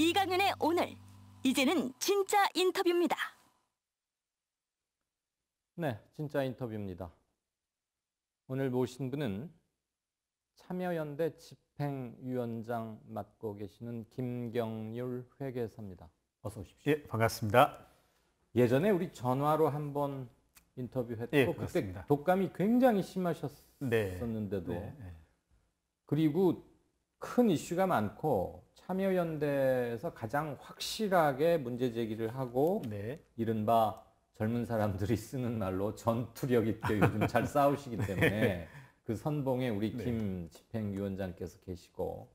이강윤의 오늘 이제는 진짜 인터뷰입니다. 네, 진짜 인터뷰입니다. 오늘 모신 분은 참여연대 집행위원장 맡고 계시는 김경률 회계사입니다. 어서 오십시오. 예, 반갑습니다. 예전에 우리 전화로 한번 인터뷰했고 예, 그때 독감이 굉장히 심하셨었는데도 네, 네, 네. 그리고 큰 이슈가 많고 참여연대에서 가장 확실하게 문제 제기를 하고 네. 이른바 젊은 사람들이 쓰는 말로 전투력 있게 요즘 잘 싸우시기 네. 때문에 네. 그 선봉에 우리 네. 김 집행위원장께서 계시고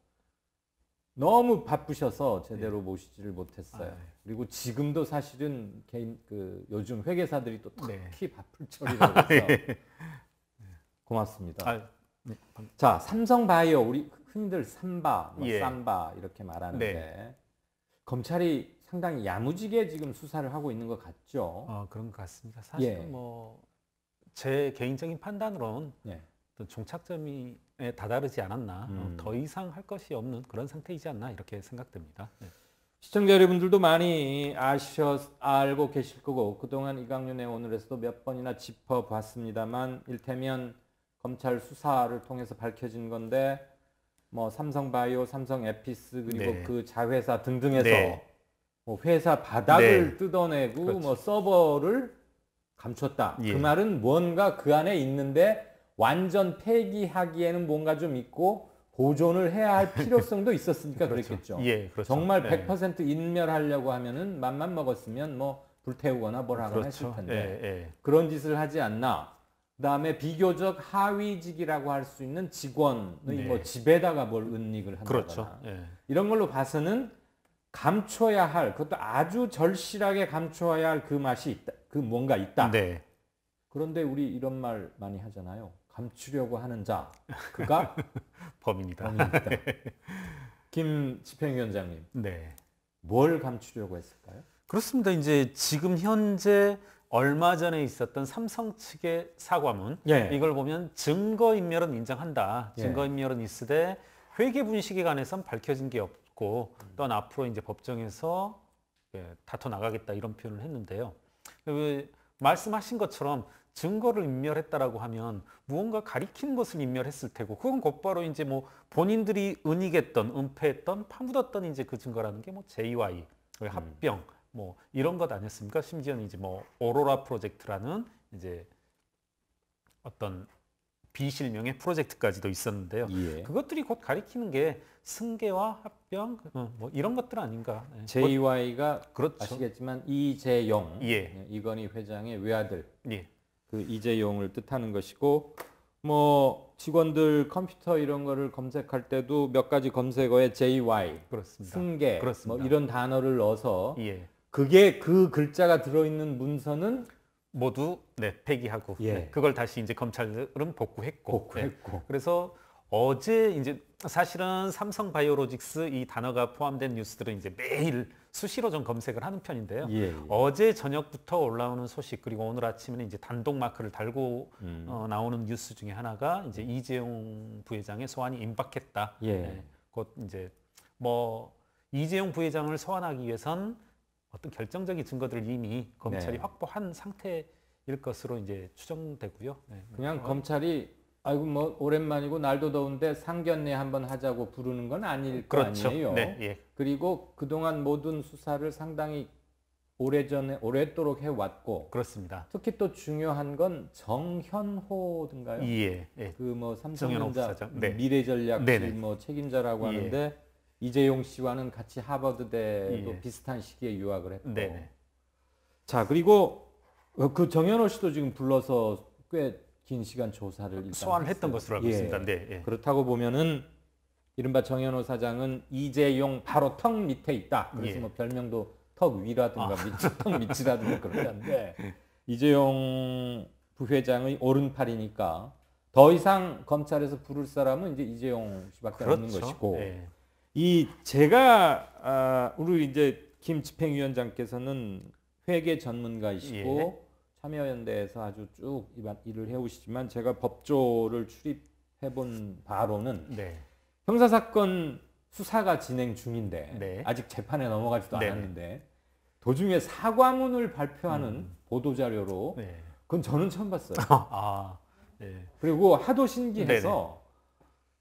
너무 바쁘셔서 제대로 네. 모시지를 못했어요. 아, 그리고 지금도 사실은 개인 그 요즘 회계사들이 또 특히 바쁠 철이라서 아, 예. 고맙습니다. 아, 자 삼성바이오 우리 흔히들 삼바, 뭐 예. 삼바 이렇게 말하는데 네. 검찰이 상당히 야무지게 지금 수사를 하고 있는 것 같죠. 어, 그런 것 같습니다. 사실 예. 뭐제 개인적인 판단으론 예. 종착점이 예, 다다르지 않았나, 어, 음. 더 이상 할 것이 없는 그런 상태이지 않나 이렇게 생각됩니다. 네. 시청자 여러분들도 많이 아셨, 알고 계실 거고 그동안 이강윤의 오늘에서도 몇 번이나 짚어봤습니다만 일테면 검찰 수사를 통해서 밝혀진 건데 뭐 삼성바이오, 삼성에피스 그리고 네. 그 자회사 등등에서 네. 뭐 회사 바닥을 네. 뜯어내고 그렇죠. 뭐 서버를 감췄다. 예. 그 말은 뭔가 그 안에 있는데 완전 폐기하기에는 뭔가 좀 있고 보존을 해야 할 필요성도 있었으니까 그렇죠. 그랬겠죠 예, 그렇죠. 정말 100% 예. 인멸하려고 하면은 맘만 먹었으면 뭐 불태우거나 뭐라거나 그렇죠. 했을 텐데 예, 예. 그런 짓을 하지 않나 그다음에 비교적 하위직이라고 할 수 있는 직원의 뭐 네. 뭐 집에다가 뭘 은닉을 한다거나 그렇죠. 네. 이런 걸로 봐서는 감춰야 할 그것도 아주 절실하게 감춰야 할 그 맛이 있다. 그 뭔가 있다. 네. 그런데 우리 이런 말 많이 하잖아요. 감추려고 하는 자 그가 범인이다. 범인이다. 네. 김 집행위원장님. 네. 뭘 감추려고 했을까요? 그렇습니다. 이제 지금 현재 얼마 전에 있었던 삼성 측의 사과문 예. 이걸 보면 증거인멸은 인정한다. 예. 증거인멸은 있으되 회계 분식에 관해선 밝혀진 게 없고 또한 앞으로 이제 법정에서 예, 다퉈 나가겠다 이런 표현을 했는데요. 그 말씀하신 것처럼 증거를 인멸했다라고 하면 무언가 가리킨 것을 인멸했을 테고 그건 곧바로 이제 뭐 본인들이 은닉했던 은폐했던 파묻었던 이제 그 증거라는 게 뭐 JY 음. 합병 뭐 이런 것 아니었습니까? 심지어는 이제 뭐 오로라 프로젝트라는 이제 어떤 비실명의 프로젝트까지도 있었는데요. 예. 그것들이 곧 가리키는 게 승계와 합병 어, 뭐 이런 것들 아닌가. JY가 예. 그렇죠. 아시겠지만 이재용 예. 예. 이건희 회장의 외아들 예. 그 이재용을 뜻하는 것이고 뭐 직원들 컴퓨터 이런 거를 검색할 때도 몇 가지 검색어에 JY, 그렇습니다. 승계, 뭐 그렇습니다. 뭐 이런 단어를 넣어서 예. 그게 그 글자가 들어있는 문서는 모두 네, 폐기하고 예. 네, 그걸 다시 이제 검찰은 복구했고, 복구했고. 네. 그래서 어제 이제 사실은 삼성 바이오로직스 이 단어가 포함된 뉴스들은 이제 매일 수시로 좀 검색을 하는 편인데요. 예, 예. 어제 저녁부터 올라오는 소식 그리고 오늘 아침에는 이제 단독 마크를 달고 음. 어, 나오는 뉴스 중에 하나가 이제 음. 이재용 부회장의 소환이 임박했다. 예. 네. 곧 이제 뭐 이재용 부회장을 소환하기 위해선 어떤 결정적인 증거들을 이미 검찰이 네. 확보한 상태일 것으로 이제 추정되고요. 네. 그냥 어. 검찰이 아이고 뭐 오랜만이고 날도 더운데 상견례 한번 하자고 부르는 건 아닐 그렇죠. 거 아니에요. 네, 예. 그리고 그동안 모든 수사를 상당히 오래전에 오랫도록 해왔고 그렇습니다. 특히 또 중요한 건 정현호든가요? 예. 예. 그뭐 삼성전자 네. 미래전략 뭐 책임자라고 예. 하는데 이재용 씨와는 같이 하버드대도 예. 비슷한 시기에 유학을 했고. 네네. 자 그리고 그 정현호 씨도 지금 불러서 꽤 긴 시간 조사를 소환을 했던 것으로 알고 있습니다. 예. 네, 예. 그렇다고 보면은 이른바 정현호 사장은 이재용 바로 턱 밑에 있다. 그래서 예. 뭐 별명도 턱 위라든가 아. 밑, 턱 밑이라든가 그러는데 네. 이재용 부회장의 오른팔이니까 더 이상 검찰에서 부를 사람은 이제 이재용 씨밖에 그렇죠. 없는 것이고 네. 이 제가 아, 우리 이제 김 집행위원장께서는 회계 전문가이시고 예. 참여연대에서 아주 쭉 일을 해오시지만 제가 법조를 출입해본 바로는 네. 형사 사건 수사가 진행 중인데 네. 아직 재판에 넘어가지도 네. 않았는데 도중에 사과문을 발표하는 음. 보도자료로 네. 그건 저는 처음 봤어요. 아, 아, 그리고 하도 신기해서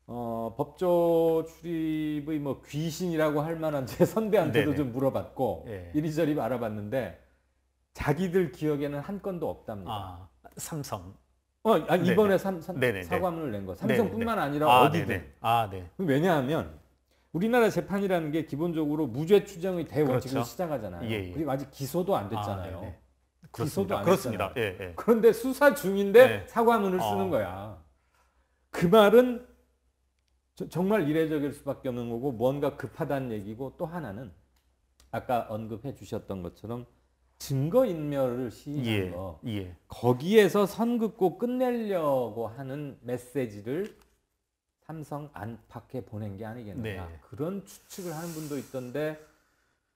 어, 법조 출입의 뭐 귀신이라고 할 만한 제 선배한테도 네네. 좀 물어봤고 예. 이리저리 알아봤는데 자기들 기억에는 한 건도 없답니다. 아, 삼성. 어, 아, 이번에 삼, 삼, 사과문을 낸 거. 삼성뿐만 아니라 아, 어디든. 네네. 아, 네. 왜냐하면 우리나라 재판이라는 게 기본적으로 무죄 추정의 대원칙으 그렇죠. 시작하잖아요. 예, 예. 그리고 아직 기소도 안 됐잖아요. 아, 기소도 안 그렇습니다. 예, 예, 그런데 수사 중인데 네. 사과문을 쓰는 어. 거야. 그 말은 정말 이례적일 수밖에 없는 거고 뭔가 급하다는 얘기고 또 하나는 아까 언급해 주셨던 것처럼 증거 인멸을 시인한 예, 거 예. 거기에서 선 긋고 끝내려고 하는 메시지를 삼성 안팎에 보낸 게 아니겠느냐 네. 그런 추측을 하는 분도 있던데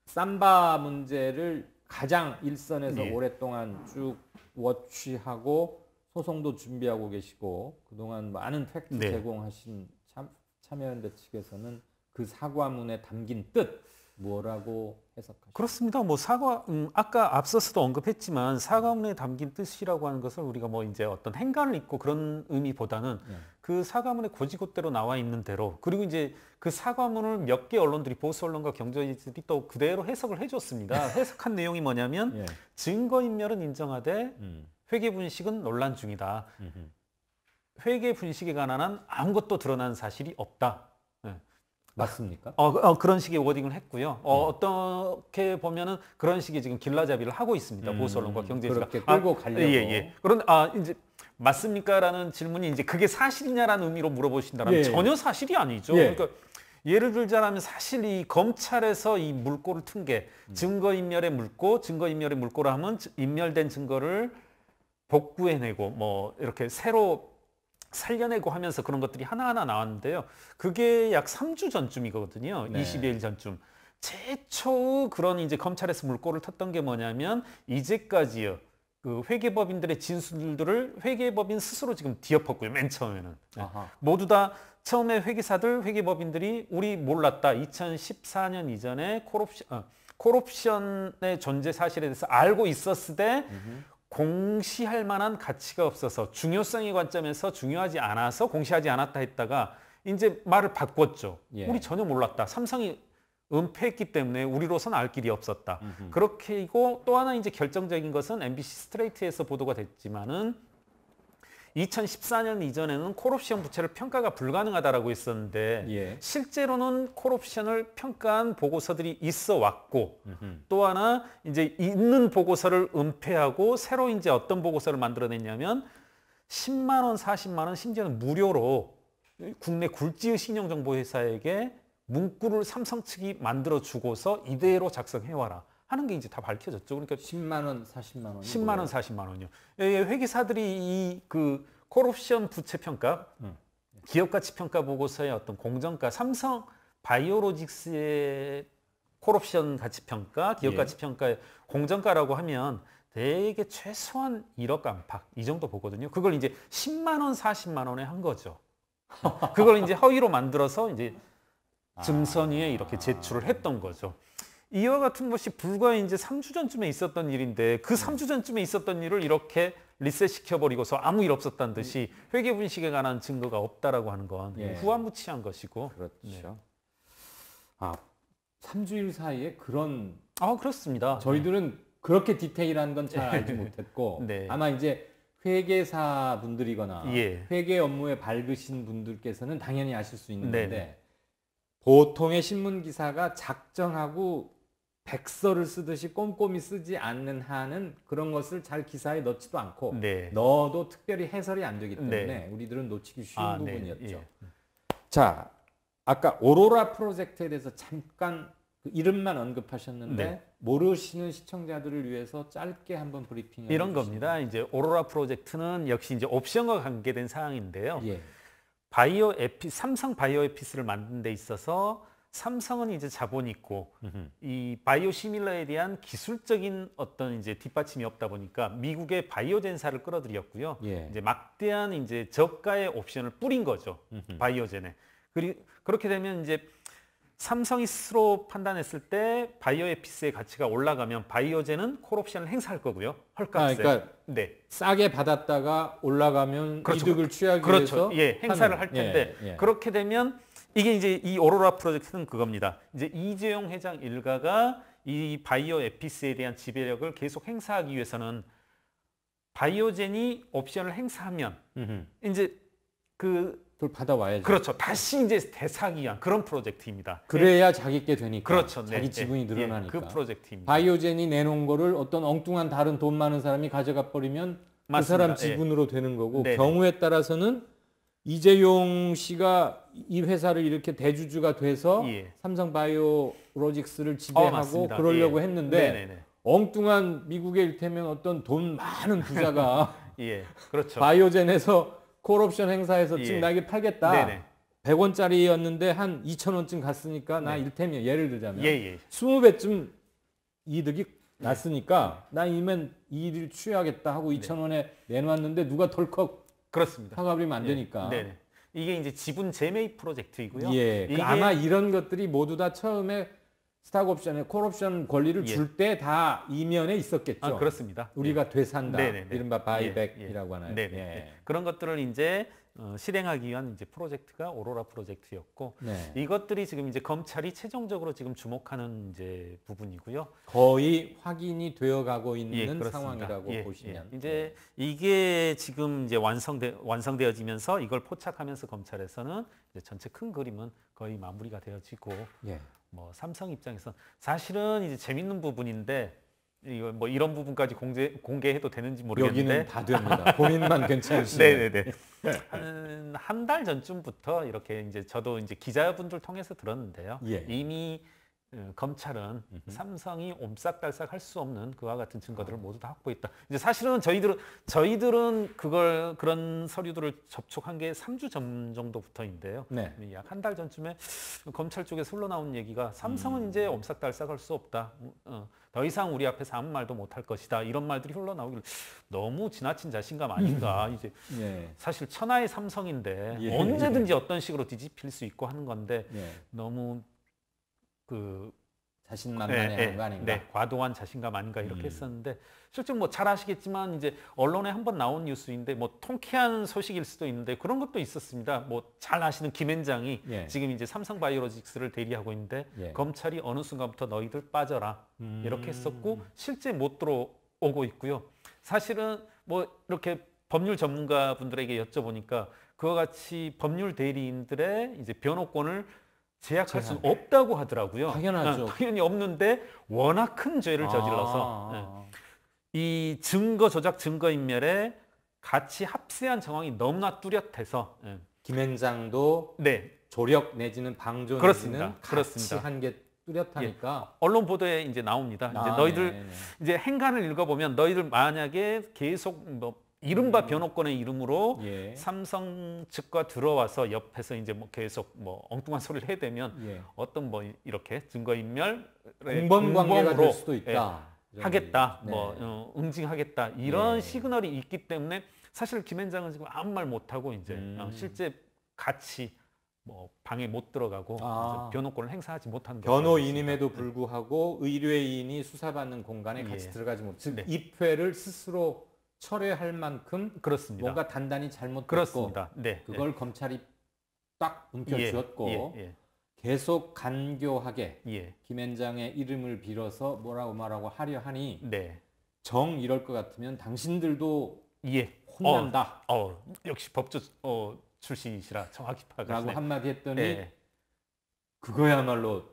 삼바 문제를 가장 일선에서 예. 오랫동안 쭉 워치하고 소송도 준비하고 계시고 그동안 많은 팩트 네. 제공하신 참여연대 측에서는 그 사과문에 담긴 뜻 뭐라고 해석하십니까? 그렇습니다. 뭐 사과 음, 아까 앞서서도 언급했지만 사과문에 담긴 뜻이라고 하는 것을 우리가 뭐 이제 어떤 행간을 읽고 그런 의미보다는 네. 그사과문에 고지고대로 나와 있는 대로 그리고 이제 그 사과문을 몇 개 언론들이 보수 언론과 경제지들이 또 그대로 해석을 해줬습니다. 해석한 내용이 뭐냐면 네. 예. 증거 인멸은 인정하되 음. 회계 분식은 논란 중이다. 음흠. 회계 분식에 관한 아무것도 드러난 사실이 없다. 네. 맞습니까? 어, 그, 어, 그런 식의 워딩을 했고요. 어, 음. 어떻게 보면은 그런 식의 지금 길라잡이를 하고 있습니다. 음, 보수 언론과 경제지가 그렇게 아, 끌고 아, 가려고. 예, 예. 예. 그런 아 이제 맞습니까라는 질문이 이제 그게 사실이냐라는 의미로 물어보신다면 예. 전혀 사실이 아니죠. 예. 그러니까 예를 들자면 사실 이 검찰에서 이 물꼬를 튼게 음. 증거인멸의 물꼬, 증거인멸의 물꼬라 하면 인멸된 증거를 복구해내고 뭐 이렇게 새로 살려내고 하면서 그런 것들이 하나하나 나왔는데요. 그게 약 3주 전쯤이거든요. 네. 20일 전쯤. 최초의 그런 이제 검찰에서 물꼬를 텄던 게 뭐냐면 이제까지요. 그 회계법인들의 진술들을 회계법인 스스로 지금 뒤엎었고요. 맨 처음에는. 아 모두 다 처음에 회계사들, 회계법인들이 우리 몰랐다. 2014년 이전에 콜옵션, 아, 콜옵션의 존재 사실에 대해서 알고 있었을 때 공시할 만한 가치가 없어서 중요성의 관점에서 중요하지 않아서 공시하지 않았다 했다가 이제 말을 바꿨죠. 예. 우리 전혀 몰랐다. 삼성이 은폐했기 때문에 우리로선 알 길이 없었다. 음흠. 그렇게이고 또 하나 이제 결정적인 것은 MBC 스트레이트에서 보도가 됐지만은 2014년 이전에는 콜옵션 부채를 평가가 불가능하다라고 있었는데 예. 실제로는 콜옵션을 평가한 보고서들이 있어 왔고 음흠. 또 하나 이제 있는 보고서를 은폐하고 새로 이제 어떤 보고서를 만들어냈냐면 10만 원, 40만 원 심지어는 무료로 국내 굴지의 신용정보회사에게 문구를 삼성 측이 만들어 주고서 이대로 작성해 와라. 하는 게 이제 다 밝혀졌죠. 그러니까 10만 원, 40만 원. 10만 원, 40만 원이요. 예, 예, 회계사들이 이그 콜옵션 부채 평가, 음, 기업 가치 평가 보고서의 어떤 공정가, 삼성 바이오로직스의 콜옵션 가치 평가, 기업 가치 예. 평가의 공정가라고 하면 대개 최소한 1억 안팎 이 정도 보거든요. 그걸 이제 10만 원, 40만 원에 한 거죠. 그걸 이제 허위로 만들어서 이제 아. 증선위에 이렇게 제출을 했던 거죠. 이와 같은 것이 불과 이제 3주 전쯤에 있었던 일인데 그 3주 전쯤에 있었던 일을 이렇게 리셋시켜버리고서 아무 일 없었다는 듯이 회계 분식에 관한 증거가 없다라고 하는 건 예. 후한무치한 것이고. 그렇죠. 네. 아, 3주일 사이에 그런. 아, 그렇습니다. 네. 저희들은 네. 그렇게 디테일한 건 잘 알지 못했고. 네. 아마 이제 회계사 분들이거나 예. 회계 업무에 밝으신 분들께서는 당연히 아실 수 있는 네. 건데 보통의 신문 기사가 작정하고 백서를 쓰듯이 꼼꼼히 쓰지 않는 한은 그런 것을 잘 기사에 넣지도 않고 네. 넣어도 특별히 해설이 안 되기 네. 때문에 네. 우리들은 놓치기 쉬운 아, 네. 부분이었죠. 네. 자, 아까 오로라 프로젝트에 대해서 잠깐 그 이름만 언급하셨는데 네. 모르시는 시청자들을 위해서 짧게 한번 브리핑을 이런 겁니다. 이제 오로라 프로젝트는 역시 이제 옵션과 관계된 사항인데요. 예. 바이오 에피 삼성 바이오 에피스를 만든 데 있어서 삼성은 이제 자본 있고 으흠. 이 바이오 시밀러에 대한 기술적인 어떤 이제 뒷받침이 없다 보니까 미국의 바이오젠사를 끌어들였고요. 예. 이제 막대한 이제 저가의 옵션을 뿌린 거죠. 으흠. 바이오젠에. 그리 그렇게 되면 이제 삼성이 스스로 판단했을 때바이오에 피스의 가치가 올라가면 바이오젠은 콜옵션을 행사할 거고요. 헐값에. 아, 그러니까 네. 싸게 받았다가 올라가면 그렇죠. 이득을 취하기 그렇죠. 위해서 예, 행사를 하는. 할 텐데 예, 예. 그렇게 되면 이게 이제 이 오로라 프로젝트는 그겁니다. 이제 이재용 회장 일가가 이 바이오 에피스에 대한 지배력을 계속 행사하기 위해서는 바이오젠이 옵션을 행사하면 음흠. 이제 그그 받아와야죠. 그렇죠. 다시 이제 대사기 한 그런 프로젝트입니다. 그래야 네. 자기 게 되니까. 그렇죠. 네, 자기 네. 지분이 예, 그 늘어나니까. 그 프로젝트입니다. 바이오젠이 내놓은 거를 어떤 엉뚱한 다른 돈 많은 사람이 가져가 버리면 그 맞습니다. 그 사람 예. 지분으로 되는 거고 네, 네. 경우에 따라서는 이재용 씨가 이 회사를 이렇게 대주주가 돼서 예. 삼성바이오로직스를 어, 지배하고 어, 그러려고 예. 했는데 네네네. 엉뚱한 미국에 일테면 어떤 돈 많은 부자가 예. 그렇죠. 바이오젠에서 콜옵션 행사에서 지금 예. 나에게 팔겠다. 네네. 100원짜리였는데 한 2,000원쯤 갔으니까 나 네. 일테면 예를 들자면 예, 20배쯤 예. 이득이 났으니까 나 이면 이일을 취하겠다 하고 2,000원에 내놨는데 누가 덜컥 그렇습니다. 사가리면안 예. 되니까. 네네. 이게 이제 지분 재매입 프로젝트이고요. 예, 그 이게... 아마 이런 것들이 모두 다 처음에 스탁옵션에 콜옵션 권리를 예. 줄때 다 이면에 있었겠죠. 아, 그렇습니다. 우리가 예. 되산다. 네네네. 이른바 예, 예. 바이백이라고 하나요? 예. 그런 것들을 이제 어, 실행하기 위한 이제 프로젝트가 오로라 프로젝트였고 네. 이것들이 지금 이제 검찰이 최종적으로 지금 주목하는 이제 부분이고요. 거의 확인이 되어가고 예, 있는 예, 상황이라고 예, 보시면 예. 이제 네. 이게 지금 이제 완성되 완성되어지면서 이걸 포착하면서 검찰에서는 이제 전체 큰 그림은 거의 마무리가 되어지고 예. 뭐 삼성 입장에선 사실은 이제 재밌는 부분인데 이거 뭐 이런 부분까지 공개 공개해도 되는지 모르겠는데 여기는 다 됩니다. 본인만 괜찮으시면. 네네네. 네. 한 한 달 전쯤부터 이렇게 이제 저도 이제 기자분들 통해서 들었는데요. 예. 이미 예, 검찰은 삼성이 옴싹달싹 할수 없는 그와 같은 증거들을 아. 모두 다 확보했다. 이제 사실은 저희들은 저희들은 그걸 그런 서류들을 접촉한 게 3주 전 정도부터인데요. 네. 약한 달 전쯤에 검찰 쪽에서 흘러나온 얘기가 삼성은 음. 이제 옴싹달싹 할수 없다. 어, 더 이상 우리 앞에서 아무 말도 못 할 것이다. 이런 말들이 흘러나오길 너무 지나친 자신감 아닌가. 음. 이제 예. 사실 천하의 삼성인데 예. 언제든지 어떤 식으로 뒤집힐 수 있고 하는 건데 예. 너무 그 자신만만의 네, 예, 안가 예. 아닌가? 네, 과도한 자신감 아닌가 이렇게 음. 했었는데 실제 뭐잘 아시겠지만 이제 언론에 한 번 나온 뉴스인데 뭐 통쾌한 소식일 수도 있는데 그런 것도 있었습니다. 뭐 잘 아시는 김앤장이 예. 지금 이제 삼성바이오로직스를 대리하고 있는데 예. 검찰이 어느 순간부터 너희들 빠져라 음. 이렇게 했었고 실제 못 들어오고 있고요. 사실은 뭐 이렇게 법률 전문가분들에게 여쭤보니까 그와 같이 법률 대리인들의 이제 변호권을 제약할 수는 없다고 하더라고요. 당연하죠. 아, 당연히 없는데 워낙 큰 죄를 아. 저질러서 네. 이 증거 조작, 증거 인멸에 같이 합세한 정황이 너무나 뚜렷해서 네. 김앤장도 네. 조력 내지는 방조 그렇습니다. 내지는 같이 한 게 뚜렷하니까 예. 언론 보도에 이제 나옵니다. 아, 이제 너희들 네네. 네, 네. 이제 행간을 읽어보면 너희들 만약에 계속 뭐 이른바 음. 변호권의 이름으로 예. 삼성 측과 들어와서 옆에서 이제 뭐 계속 뭐 엉뚱한 소리를 해대면 예. 어떤 뭐 이렇게 증거인멸 공범 관계로 수도 있다. 예, 하겠다. 네. 뭐 어, 응징하겠다. 이런 네. 시그널이 있기 때문에 사실 김현장은 지금 아무 말 못하고 이제 음. 어, 실제 같이 뭐 방에 못 들어가고 아. 변호권을 행사하지 못한는 변호인임에도 네. 불구하고 의뢰인이 수사받는 공간에 예. 같이 들어가지 못즉 네. 입회를 스스로 철회할 만큼 그렇습니다. 뭔가 단단히 잘못됐고 네, 네. 그걸 네. 검찰이 딱 움켜쥐었고 예, 예. 예. 계속 간교하게 예. 김앤장의 이름을 빌어서 뭐라고 말하고 하려 하니 네. 정 이럴 것 같으면 당신들도 예. 혼난다. 어, 어, 역시 법조 어, 출신이시라 정확히 파악하시네. 라고 한마디 했더니 예. 그거야말로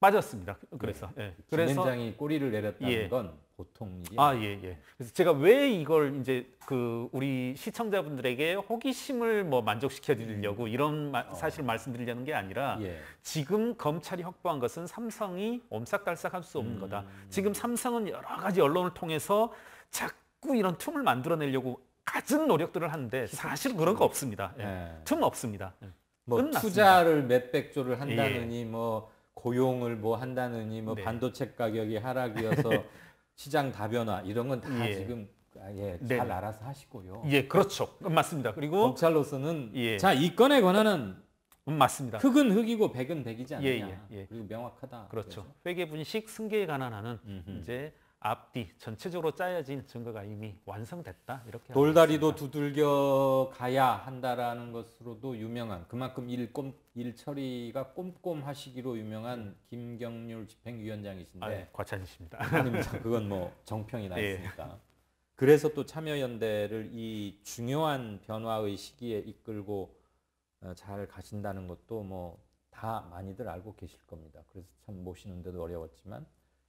빠졌습니다. 그 그래서 네. 예. 그래서 진행장이 꼬리를 내렸다는 예. 건 보통 일이 아 예예. 예. 그래서 제가 왜 이걸 이제 그 우리 시청자분들에게 호기심을 뭐 만족시켜 드리려고 음. 이런 마, 어. 사실을 어. 말씀드리려는 게 아니라 예. 지금 검찰이 확보한 것은 삼성이 옴싹달싹할 수 없는 음. 거다. 지금 삼성은 여러 가지 언론을 통해서 자꾸 이런 틈을 만들어내려고 갖은 노력들을 하는데 사실 그런 거 없습니다. 예. 틈 없습니다. 뭐 끝났습니다. 투자를 몇백 조를 한다느니 뭐 고용을 뭐 한다느니 뭐 네. 반도체 가격이 하락이어서 시장 다변화 이런 건다 예. 지금 아, 예, 잘 네. 알아서 하시고요. 예, 그렇죠. 맞습니다. 그리고 검찰로서는 예. 자이 건에 관한은 음, 맞습니다. 흑은 흑이고 백은 백이지 않냐 예, 예, 예. 그리고 명확하다. 그렇죠. 회계 분식 승계에 관한 하는 이제 앞뒤 전체적으로 짜여진 증거가 이미 완성됐다 이렇게 돌다리도 두들겨 가야 한다라는 것으로도 유명한 그만큼 일, 꼼, 일 처리가 꼼꼼하시기로 유명한 김경률 집행위원장이신데 아, 네. 과찬이십니다. 아닙니다. 뭐 그건 뭐 정평이 나 예. 있으니까. 예. 그래서 또 참여연대를 이 중요한 변화의 시기에 이끌고 어, 잘 가신다는 것도 뭐 다 많이들 알고 계실 겁니다. 그래서 참 모시는데도 어려웠지만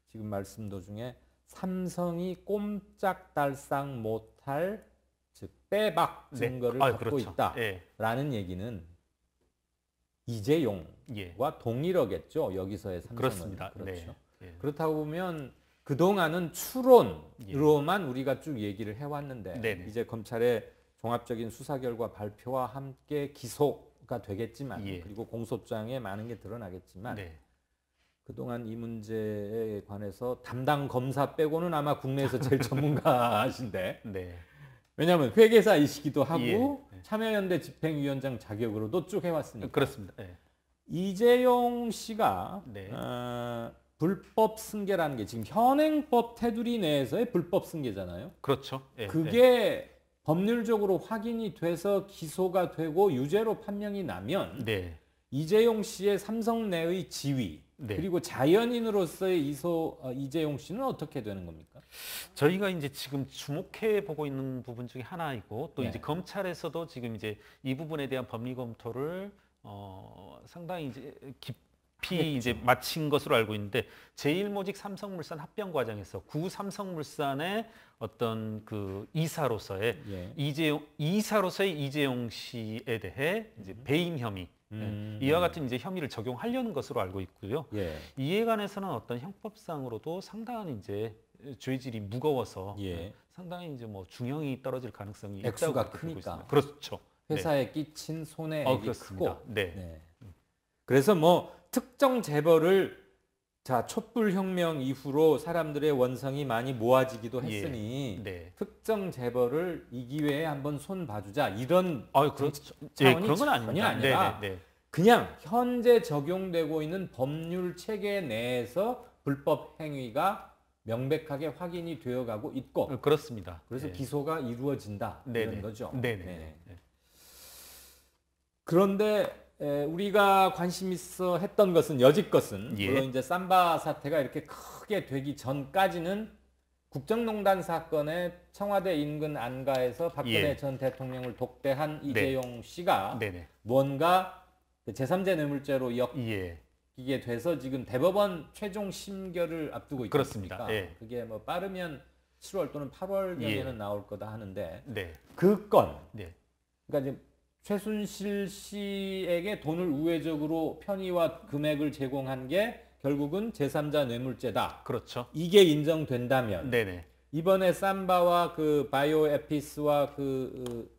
지금 말씀 도중에 삼성이 꼼짝달싹 못할 즉 빼박 네. 증거를 네. 아, 갖고 그렇죠. 있다라는 예. 얘기는 이재용과 예. 동일하겠죠. 여기서의 삼성은 그렇습니다. 네. 그렇죠. 네. 그렇다고 보면 그동안은 추론으로만 예. 우리가 쭉 얘기를 해왔는데 네, 네 이제 검찰의 종합적인 수사 결과 발표와 함께 기소가 되겠지만 예. 그리고 공소장에 많은 게 드러나겠지만 네. 그동안 이 문제에 관해서 담당 검사 빼고는 아마 국내에서 제일 전문가신데. 네. 왜냐하면 회계사이시기도 하고 예. 예, 참여연대 집행위원장 자격으로도 쭉 해왔으니까. 그렇습니다. 예. 이재용 씨가 네. 어, 불법 승계라는 게 지금 현행법 테두리 내에서의 불법 승계잖아요. 그렇죠. 예. 그게 예. 법률적으로 확인이 돼서 기소가 되고 유죄로 판명이 나면 네. 이재용 씨의 삼성 내의 지위 네. 그리고 자연인으로서의 이소 어, 이재용 씨는 어떻게 되는 겁니까? 저희가 이제 지금 주목해 보고 있는 부분 중에 하나이고 또 네. 이제 검찰에서도 지금 이제 이 부분에 대한 법리 검토를 어, 상당히 이제 깊이 했 이제 마친 것으로 알고 있는데 제1모직 삼성물산 합병 과정에서 구 삼성물산의 어떤 그 이사로서의 예. 이재용 이사로서의 이재용 씨에 대해 이제 배임 혐의 예. 음. 이와 같은 이제 혐의를 적용하려는 것으로 알고 있고요. 예. 이에 관해서는 어떤 형법상으로도 상당한 이제 죄질이 무거워서 예. 예 상당히 이제 뭐 중형이 떨어질 가능성이 액수가 있다고 크니까 있습니다. 그렇죠. 네. 회사에 네. 끼친 손해액이 어, 크고. 네. 네. 그래서 뭐 특정 재벌을 자 촛불 혁명 이후로 사람들의 원성이 많이 모아지기도 예. 했으니 예, 네. 특정 재벌을 이 기회에 한번 손 봐주자 이런 아, 그런 예, 그런 건 아닙니다. 네, 아니라 네, 네, 그냥 현재 적용되고 있는 법률 체계 내에서 불법 행위가 명백하게 확인이 되어가고 있고 어, 그렇습니다. 그래서 예. 기소가 이루어진다 네, 이런 네. 거죠. 네네. 그런데 에, 우리가 관심 있어 했던 것은 여지껏은 예. 물론 이제 삼바 사태가 이렇게 크게 되기 전까지는 국정농단 사건에 청와대 인근 안가에서 박근혜 예. 전 대통령을 독대한 네. 이재용 네. 씨가 네네. 뭔가 제3제 뇌물죄로 예. 엮이게 예. 돼서 지금 대법원 최종 심결을 앞두고 있습니다. 그 예. 그게 뭐 빠르면 7월 또는 8월경에는 예. 나올 거다 하는데 네. 그 건, 네. 그러니까 이제 최순실 씨에게 돈을 우회적으로 편의와 금액을 제공한 게 결국은 제3자 뇌물죄다. 그렇죠. 이게 인정된다면 네네. 이번에 삼바와 그 바이오 에피스와 그, 그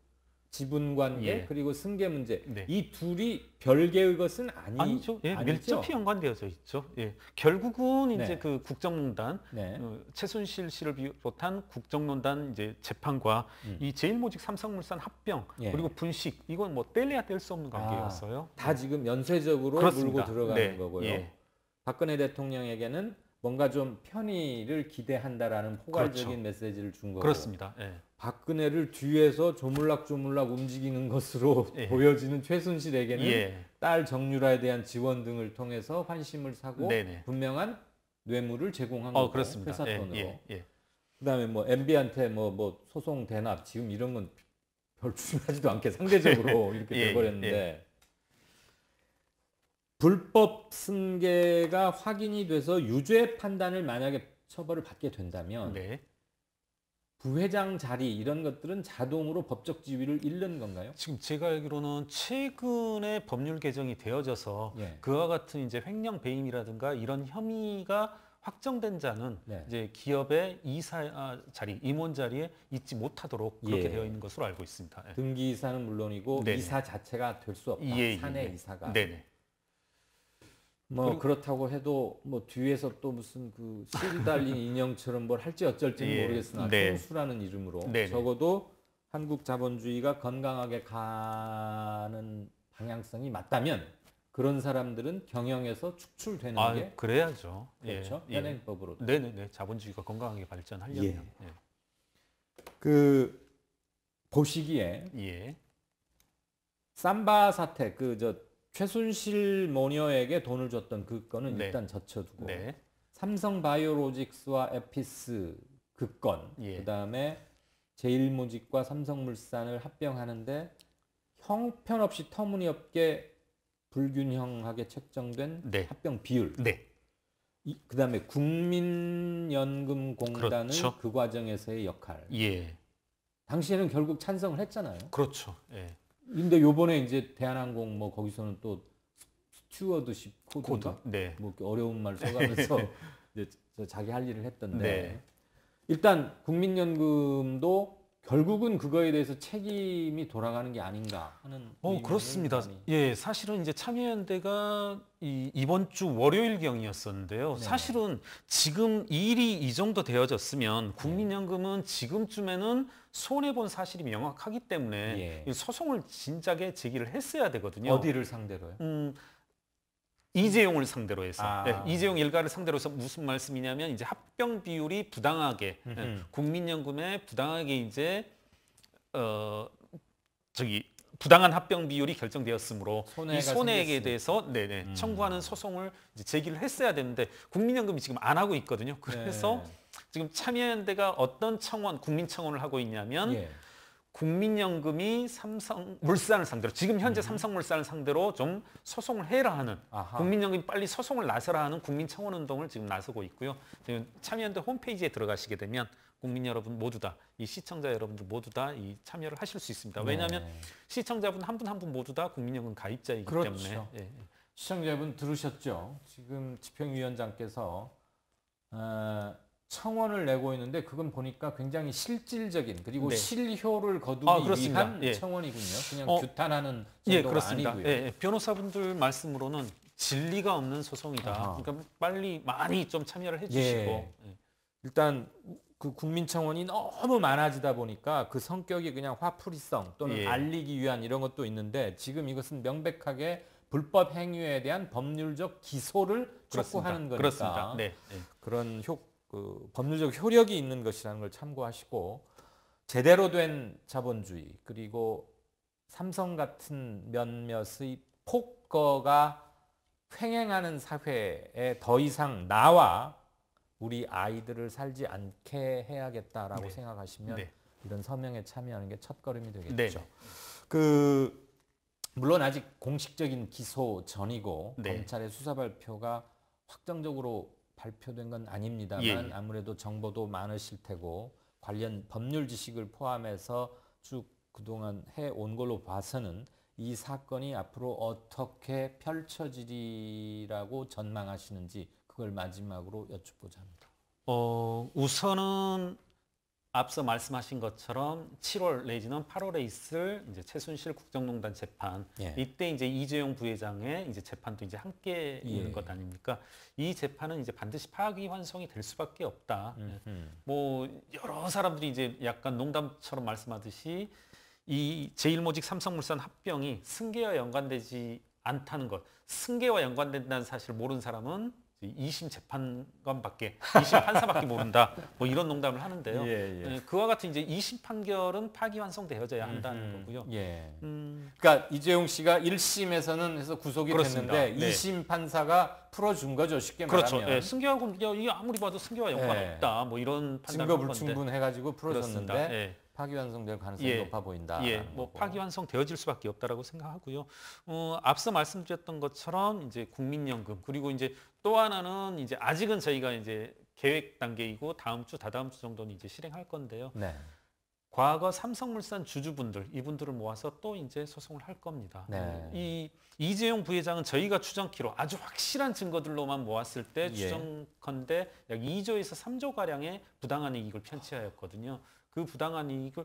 지분 관계 예. 그리고 승계 문제 네. 이 둘이 별개의 것은 아니, 아니죠. 예, 아니죠. 밀접히 연관되어져 있죠. 예. 결국은 네. 이제 네. 그 국정농단 네. 어, 최순실 씨를 비롯한 국정농단 이제 재판과 음. 이 제일모직 삼성물산 합병 예. 그리고 분식 이건 뭐 뗄래야 뗄 수 없는 아, 관계였어요. 아, 다 네. 지금 연쇄적으로 그렇습니다. 물고 들어가는 네. 거고요. 예. 박근혜 대통령에게는 뭔가 좀 편의를 기대한다라는 포괄적인 그렇죠. 메시지를 준 거고 그렇습니다. 예. 박근혜를 뒤에서 조물락조물락 움직이는 것으로 예. 보여지는 최순실에게는 예. 딸 정유라에 대한 지원 등을 통해서 환심을 사고 네네. 분명한 뇌물을 제공한 어, 거죠. 회사 돈으로. 예. 그다음에 뭐 MB한테 뭐뭐 뭐 소송 대납 지금 이런 건별 중요하지도 않게 상대적으로 예, 이렇게 예. 돼버렸는데 불법 승계가 확인이 돼서 유죄 판단을 만약에 처벌을 받게 된다면 네. 부회장 자리 이런 것들은 자동으로 법적 지위를 잃는 건가요? 지금 제가 알기로는 최근에 법률 개정이 되어져서 예. 그와 같은 이제 횡령 배임이라든가 이런 혐의가 확정된 자는 네. 이제 기업의 이사 아, 자리, 임원 자리에 있지 못하도록 그렇게 예. 되어 있는 것으로 알고 있습니다. 예. 등기 이사는 물론이고 네네. 이사 자체가 될 수 없다. 예, 예, 사내 예. 이사가. 네네. 뭐 그렇다고 해도 뭐 뒤에서 또 무슨 그실 달린 인형처럼 뭘 할지 어쩔지 예. 모르겠으나 네. 수라는 이름으로 네, 네 적어도 한국 자본주의가 건강하게 가는 방향성이 맞다면 그런 사람들은 경영에서 축출되는 아, 게 그래야죠. 예. 그렇죠. 예. 현행법으로. 예. 네네네. 네. 자본주의가 건강하게 발전하려면. 예. 예. 그 보시기에 예. 삼바 사태 그저 최순실 모녀에게 돈을 줬던 그 건은 네. 일단 젖혀두고 네. 삼성바이오로직스와 에피스 그 건, 예. 그다음에 제일모직과 삼성물산을 합병하는데 형편없이 터무니없게 불균형하게 책정된 네. 합병 비율. 네. 이, 그다음에 국민연금공단은 그렇죠. 그 과정에서의 역할. 예. 당시에는 결국 찬성을 했잖아요. 그렇죠. 예. 근데 요번에 이제 대한항공 뭐 거기서는 또 스튜어드십 코드인가? 코드? 네. 뭐 어려운 말 써가면서 이제 자기 할 일을 했던데 네. 일단 국민연금도 결국은 그거에 대해서 책임이 돌아가는 게 아닌가 하는. 어 그렇습니다. 예, 사실은 이제 참여연대가 이, 이번 주 월요일경이었었는데요. 네. 사실은 지금 일이 이 정도 되어졌으면 국민연금은 지금쯤에는 손해본 사실이 명확하기 때문에 예. 소송을 진작에 제기를 했어야 되거든요. 어디를 상대로요? 음, 이재용을 상대로 해서 아. 네, 이재용 일가를 상대로 해서 무슨 말씀이냐면 이제 합병 비율이 부당하게 네, 국민연금에 부당하게 이제 어 저기 부당한 합병 비율이 결정되었으므로 이 손해액에 대해서 네네 음. 청구하는 소송을 제기를 했어야 되는데 국민연금이 지금 안 하고 있거든요. 그래서 네. 지금 참여연대가 어떤 청원 국민청원을 하고 있냐면 예. 국민연금이 삼성 물산을 상대로 지금 현재 음. 삼성물산을 상대로 좀 소송을 해라 하는 아하. 국민연금이 빨리 소송을 나서라 하는 국민청원 운동을 지금 나서고 있고요. 지금 참여연대 홈페이지에 들어가시게 되면 국민 여러분 모두 다이 시청자 여러분들 모두 다이 참여를 하실 수 있습니다. 왜냐하면 네. 시청자분 한 분 한 분 모두 다 국민연금 가입자이기 그렇죠. 때문에 예. 예. 시청자분 들으셨죠? 지금 집행위원장께서 어... 청원을 내고 있는데 그건 보니까 굉장히 실질적인 그리고 네. 실효를 거두기 아, 위한 예. 청원이군요. 그냥 어, 규탄하는 예, 정도가 예, 아니고요. 예, 변호사분들 말씀으로는 진리가 없는 소송이다. 아하. 그러니까 빨리 많이 좀 참여를 해주시고 예. 예. 일단 그 국민청원이 너무 많아지다 보니까 그 성격이 그냥 화풀이성 또는 알리기 위한 이런 것도 있는데 지금 이것은 명백하게 불법 행위에 대한 법률적 기소를 그렇습니다. 촉구하는 거니까 그렇습니다. 네. 네. 그런 효과. 그 법률적 효력이 있는 것이라는 걸 참고하시고 제대로 된 자본주의 그리고 삼성 같은 몇몇의 폭거가 횡행하는 사회에 더 이상 나와 우리 아이들을 살지 않게 해야겠다라고 네. 생각하시면 네. 이런 서명에 참여하는 게 첫걸음이 되겠죠. 네. 그 물론 아직 공식적인 기소 전이고 네. 검찰의 수사 발표가 확정적으로 발표된 건 아닙니다만 예, 예. 아무래도 정보도 많으실 테고 관련 법률 지식을 포함해서 쭉 그동안 해온 걸로 봐서는 이 사건이 앞으로 어떻게 펼쳐지리라고 전망하시는지 그걸 마지막으로 여쭙고자 합니다. 어, 우선은 앞서 말씀하신 것처럼 7월 내지는 8월에 있을 이제 최순실 국정농단 재판 예. 이때 이제 이재용 부회장의 이제 재판도 이제 함께 예. 있는 것 아닙니까? 이 재판은 이제 반드시 파기 환송이 될 수밖에 없다. 음흠. 뭐 여러 사람들이 이제 약간 농담처럼 말씀하듯이 이제일모직 삼성물산 합병이 승계와 연관되지 않다는 것, 승계와 연관된다는 사실을 모르는 사람은 이심 재판관밖에 이심 판사밖에 모른다 뭐 이런 농담을 하는데요. 예, 예, 예. 그와 같은 이제 이심 판결은 파기환송되어져야 한다는 음 거고요. 예. 음. 그러니까 이재용 씨가 1심에서는 해서 구속이 그렇습니다. 됐는데 네. 2심 판사가 풀어준 거죠 쉽게 그렇죠. 말하면. 그 예, 승계하고 이게 아무리 봐도 승계와 연관 없다 예. 뭐 이런 판단을 증거 불충분해가지고 풀어줬는데 파기환송될 가능성이 예, 높아 보인다. 예, 뭐 파기환송 되어질 수밖에 없다라고 생각하고요. 어, 앞서 말씀드렸던 것처럼 이제 국민연금 그리고 이제 또 하나는 이제 아직은 저희가 이제 계획 단계이고 다음 주, 다다음 주 정도는 이제 실행할 건데요. 네. 과거 삼성물산 주주분들 이분들을 모아서 또 이제 소송을 할 겁니다. 네. 이 이재용 부회장은 저희가 추정키로 아주 확실한 증거들로만 모았을 때 예. 추정컨대 약 2조에서 3조 가량의 부당한 이익을 편취하였거든요. 그 부당한 이익을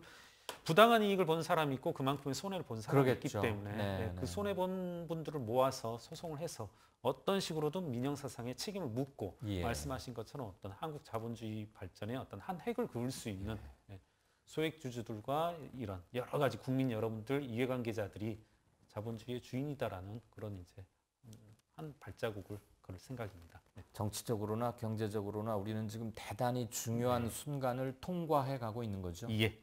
부당한 이익을 본 사람이 있고 그만큼의 손해를 본 사람이 그러겠죠. 있기 때문에 네, 네, 그 네. 손해 본 분들을 모아서 소송을 해서 어떤 식으로든 민영 사상의 책임을 묻고 예. 말씀하신 것처럼 어떤 한국 자본주의 발전에 어떤 한 획을 그을 수 있는 예. 소액주주들과 이런 여러 가지 국민 여러분들 이해관계자들이 자본주의의 주인이다라는 그런 이제 음, 한 발자국을 그럴 생각입니다. 네. 정치적으로나 경제적으로나 우리는 지금 대단히 중요한 네. 순간을 통과해 가고 있는 거죠. 예.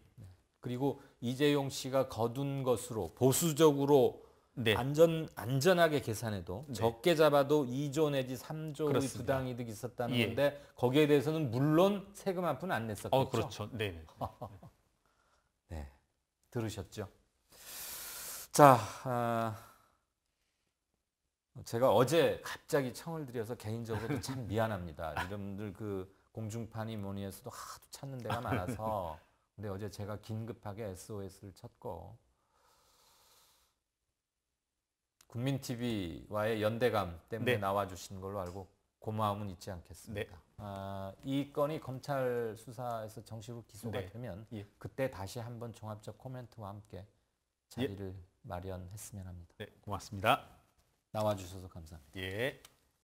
그리고 이재용 씨가 거둔 것으로 보수적으로 네. 안전 안전하게 계산해도 네. 적게 잡아도 2조 내지 3조의 그렇습니다. 부당이득이 있었다는 예. 건데 거기에 대해서는 물론 세금 한 푼 안냈었죠 어, 그렇죠. 네. 네. 네. 들으셨죠? 자, 아, 제가 어제 갑자기 청을 드려서 개인적으로도 참 미안합니다. 여러분들 그 공중파니 뭐니 해서도 하도 찾는 데가 많아서 근데 어제 제가 긴급하게 SOS를 쳤고 국민 TV와의 연대감 때문에 네. 나와주신 걸로 알고 고마움은 잊지 않겠습니다. 네. 아, 이 건이 검찰 수사에서 정식으로 기소가 네. 되면 예. 그때 다시 한번 종합적 코멘트와 함께 자리를 예. 마련했으면 합니다. 네, 고맙습니다. 나와주셔서 감사합니다. 예.